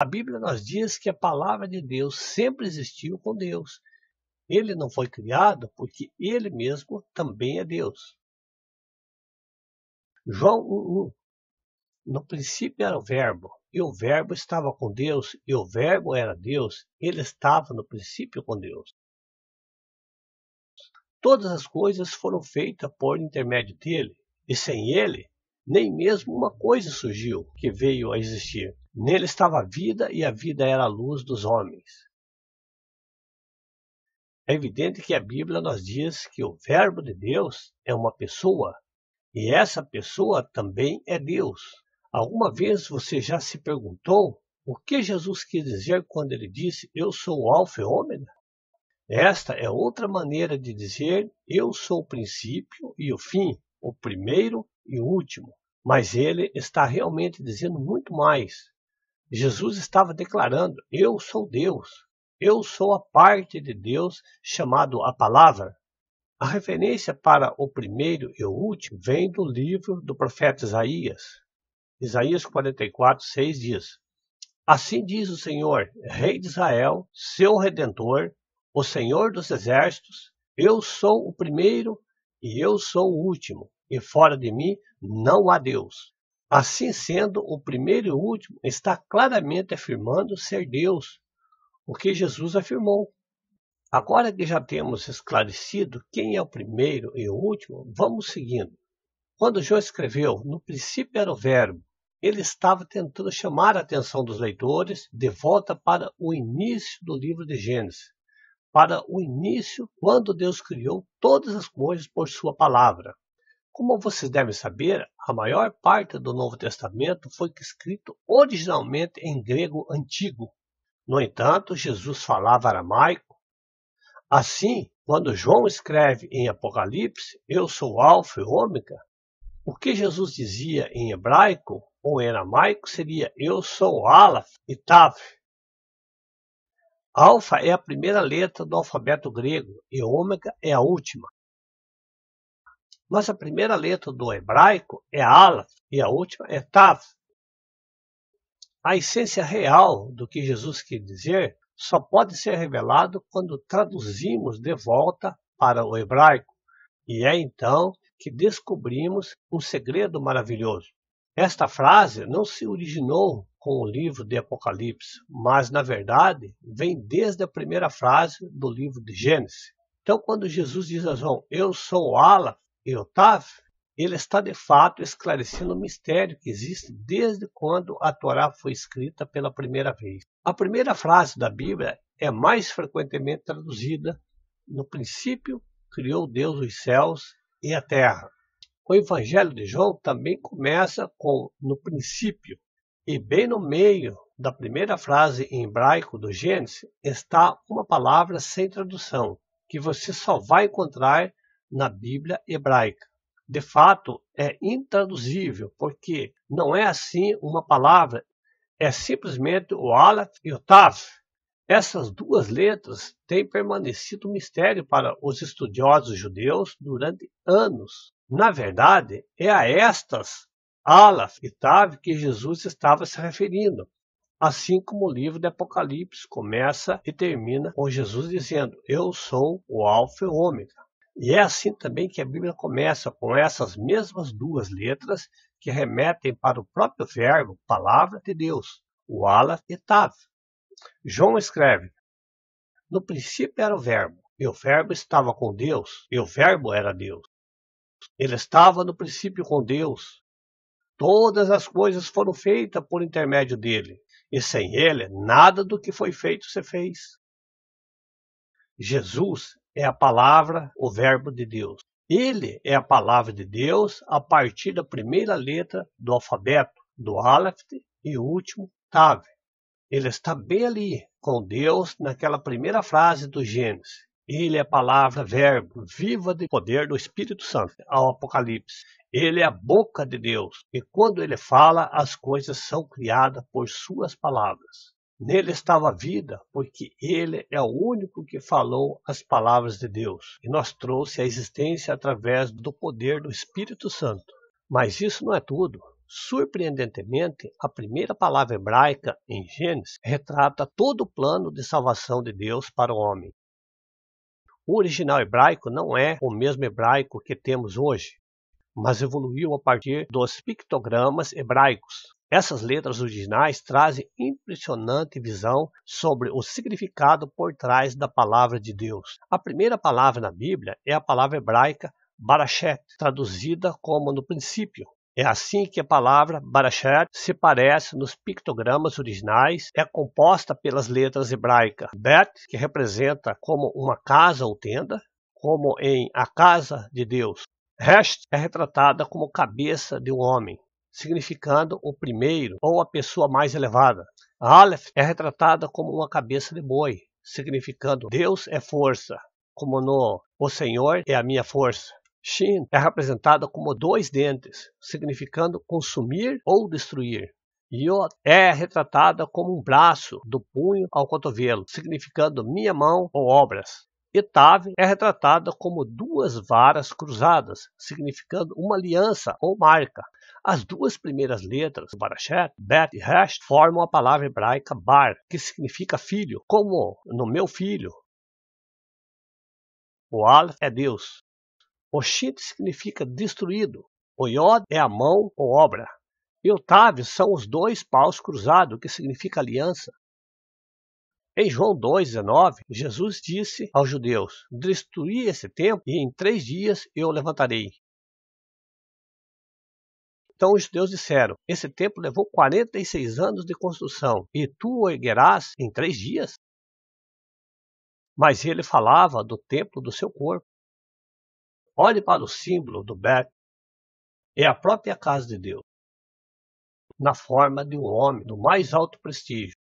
A Bíblia nos diz que a palavra de Deus sempre existiu com Deus. Ele não foi criado porque ele mesmo também é Deus. João 1:1 No princípio era o Verbo, e o Verbo estava com Deus, e o Verbo era Deus, ele estava no princípio com Deus. Todas as coisas foram feitas por intermédio dele, e sem ele, nem mesmo uma coisa surgiu que veio a existir. Nele estava a vida, e a vida era a luz dos homens. É evidente que a Bíblia nos diz que o Verbo de Deus é uma pessoa, e essa pessoa também é Deus. Alguma vez você já se perguntou o que Jesus quis dizer quando ele disse Eu sou o Alfa e Ômega? Esta é outra maneira de dizer Eu sou o princípio e o fim, o primeiro e o último. Mas ele está realmente dizendo muito mais. Jesus estava declarando: Eu sou Deus, eu sou a parte de Deus chamado a palavra. A referência para o primeiro e o último vem do livro do profeta Isaías. Isaías 44, 6 diz: Assim diz o Senhor, Rei de Israel, seu redentor, o Senhor dos exércitos, eu sou o primeiro e eu sou o último, e fora de mim não há Deus. Assim sendo, o primeiro e o último está claramente afirmando ser Deus, o que Jesus afirmou. Agora que já temos esclarecido quem é o primeiro e o último, vamos seguindo. Quando João escreveu, no princípio era o Verbo, ele estava tentando chamar a atenção dos leitores de volta para o início do livro de Gênesis, para o início quando Deus criou todas as coisas por sua palavra. Como vocês devem saber, a maior parte do Novo Testamento foi escrito originalmente em grego antigo. No entanto, Jesus falava aramaico. Assim, quando João escreve em Apocalipse, Eu sou Alfa e Ômega, o que Jesus dizia em hebraico ou em aramaico seria Eu sou Alaf e Taf. Alfa é a primeira letra do alfabeto grego e Ômega é a última. Mas a primeira letra do hebraico é Aleph e a última é Tav. A essência real do que Jesus quis dizer só pode ser revelado quando traduzimos de volta para o hebraico, e é então que descobrimos um segredo maravilhoso. Esta frase não se originou com o livro de Apocalipse, mas, na verdade, vem desde a primeira frase do livro de Gênesis. Então, quando Jesus diz a assim, João, Eu sou o e Otávio, ele está de fato esclarecendo o mistério que existe desde quando a Torá foi escrita pela primeira vez. A primeira frase da Bíblia é mais frequentemente traduzida: No princípio criou Deus os céus e a terra. O Evangelho de João também começa com no princípio, e bem no meio da primeira frase em hebraico do Gênesis está uma palavra sem tradução, que você só vai encontrar na Bíblia hebraica. De fato, é intraduzível, porque não é assim uma palavra, é simplesmente o Aleph e o Tav. Essas duas letras têm permanecido um mistério para os estudiosos judeus durante anos. Na verdade, é a estas, Aleph e Tav, que Jesus estava se referindo, Assim como o livro do Apocalipse começa e termina com Jesus dizendo: Eu sou o Alfa e o Ômega. E é assim também que a Bíblia começa com essas mesmas duas letras que remetem para o próprio verbo, palavra de Deus, o Aleph e Tav. João escreve: No princípio era o verbo, e o verbo estava com Deus, e o verbo era Deus. Ele estava no princípio com Deus. Todas as coisas foram feitas por intermédio dele, e sem ele nada do que foi feito se fez. Jesus é a palavra, o Verbo de Deus. Ele é a palavra de Deus a partir da primeira letra do alfabeto, do Aleph e o último, Tav. Ele está bem ali, com Deus, naquela primeira frase do Gênesis. Ele é a palavra, verbo, viva de poder do Espírito Santo, ao Apocalipse. Ele é a boca de Deus, e quando ele fala, as coisas são criadas por suas palavras. Nele estava a vida, porque ele é o único que falou as palavras de Deus e nos trouxe a existência através do poder do Espírito Santo. Mas isso não é tudo. Surpreendentemente, a primeira palavra hebraica em Gênesis retrata todo o plano de salvação de Deus para o homem. O original hebraico não é o mesmo hebraico que temos hoje, mas evoluiu a partir dos pictogramas hebraicos, essas letras originais trazem impressionante visão sobre o significado por trás da palavra de Deus. A primeira palavra na Bíblia é a palavra hebraica Barachet, traduzida como no princípio. É assim que a palavra Barachet se parece nos pictogramas originais, é composta pelas letras hebraicas Bet, que representa como uma casa ou tenda, como em a casa de Deus. Rest é retratada como cabeça de um homem significando o primeiro ou a pessoa mais elevada. Aleph é retratada como uma cabeça de boi, significando Deus é força, como no O Senhor é a minha força. Shin é representada como dois dentes, significando consumir ou destruir. Yod é retratada como um braço do punho ao cotovelo, significando minha mão ou obras. Tav é retratada como duas varas cruzadas, significando uma aliança ou marca. As duas primeiras letras, Barachet, Bet e Hash, formam a palavra hebraica bar, que significa filho, como no meu filho. O Aleph é Deus. O Shit significa destruído. O Yod é a mão ou obra. E o Tav são os dois paus cruzados, que significa aliança. Em João 2,19, Jesus disse aos judeus: Destruí esse templo e em três dias eu o levantarei. Então os judeus disseram: Esse templo levou 46 anos de construção, e tu o erguerás em três dias? Mas ele falava do templo do seu corpo. Olhe para o símbolo do Bet, é a própria casa de Deus, na forma de um homem do mais alto prestígio.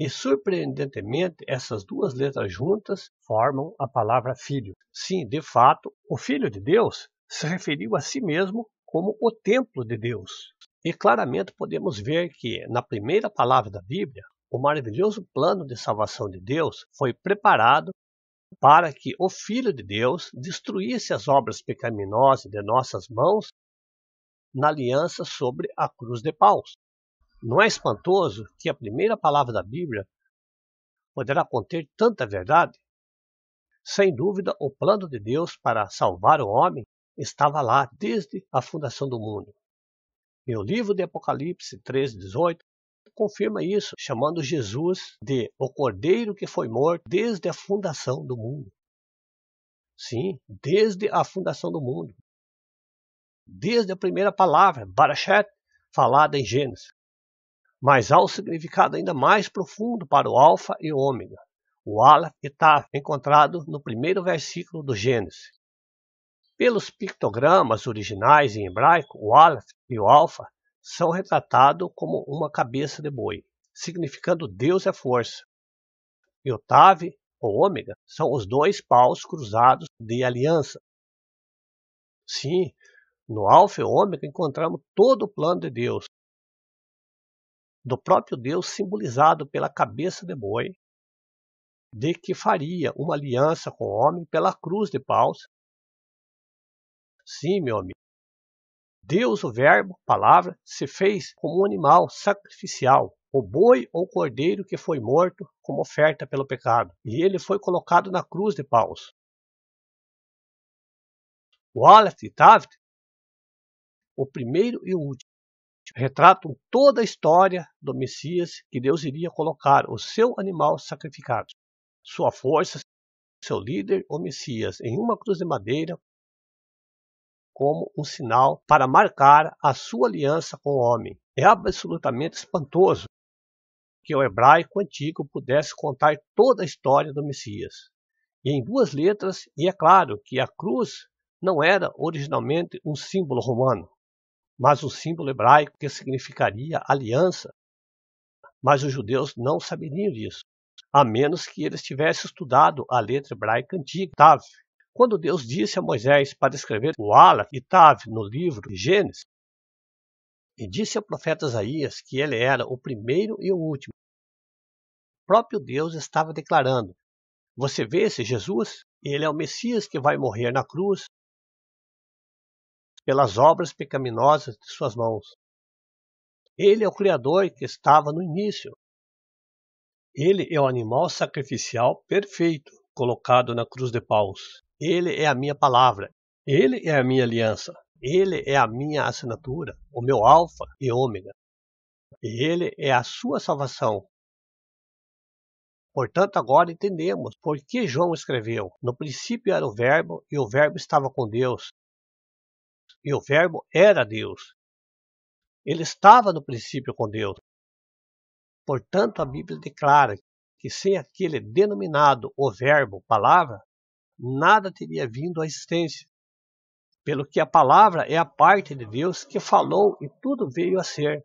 E surpreendentemente, essas duas letras juntas formam a palavra filho. Sim, de fato, o Filho de Deus se referiu a si mesmo como o templo de Deus. E claramente podemos ver que, na primeira palavra da Bíblia, o maravilhoso plano de salvação de Deus foi preparado para que o Filho de Deus destruísse as obras pecaminosas de nossas mãos na aliança sobre a cruz de paus. Não é espantoso que a primeira palavra da Bíblia poderá conter tanta verdade? Sem dúvida, o plano de Deus para salvar o homem estava lá desde a fundação do mundo. Meu livro de Apocalipse 3:18 confirma isso, chamando Jesus de o Cordeiro que foi morto desde a fundação do mundo. Sim, desde a fundação do mundo. Desde a primeira palavra, Barachet, falada em Gênesis. Mas há um significado ainda mais profundo para o Alfa e o Ômega, o Aleph e Tav, encontrado no primeiro versículo do Gênesis, pelos pictogramas originais em hebraico, o Aleph e o Alfa são retratados como uma cabeça de boi, significando Deus é força. E o Tav, ou Ômega, são os dois paus cruzados de aliança. Sim, no Alfa e Ômega encontramos todo o plano de Deus, do próprio Deus simbolizado pela cabeça de boi, de que faria uma aliança com o homem pela cruz de paus Sim, meu amigo. Deus, o Verbo, palavra, se fez como um animal sacrificial, o boi ou cordeiro que foi morto como oferta pelo pecado, e ele foi colocado na cruz de paus. O Aleph e Tavit, o primeiro e o último, retratam toda a história do Messias que Deus iria colocar o seu animal sacrificado, sua força, seu líder, o Messias, em uma cruz de madeira como um sinal para marcar a sua aliança com o homem. É absolutamente espantoso que o hebraico antigo pudesse contar toda a história do Messias. E em duas letras, e é claro que a cruz não era originalmente um símbolo romano, mas um símbolo hebraico que significaria aliança. Mas os judeus não saberiam disso, a menos que eles tivessem estudado a letra hebraica antiga, Tav, quando Deus disse a Moisés para escrever o Ala e Tav no livro de Gênesis, e disse ao profeta Isaías que ele era o primeiro e o último, o próprio Deus estava declarando: Você vê esse Jesus? Ele é o Messias que vai morrer na cruz pelas obras pecaminosas de suas mãos. Ele é o Criador que estava no início. Ele é o animal sacrificial perfeito colocado na cruz de paus. Ele é a minha palavra. Ele é a minha aliança. Ele é a minha assinatura, o meu alfa e ômega. e Ele é a sua salvação. Portanto, agora entendemos por que João escreveu: No princípio era o Verbo, e o Verbo estava com Deus. E o Verbo era Deus. Ele estava no princípio com Deus. Portanto, a Bíblia declara que sem aquele denominado o Verbo, palavra, nada teria vindo à existência. Pelo que a palavra é a parte de Deus que falou e tudo veio a ser.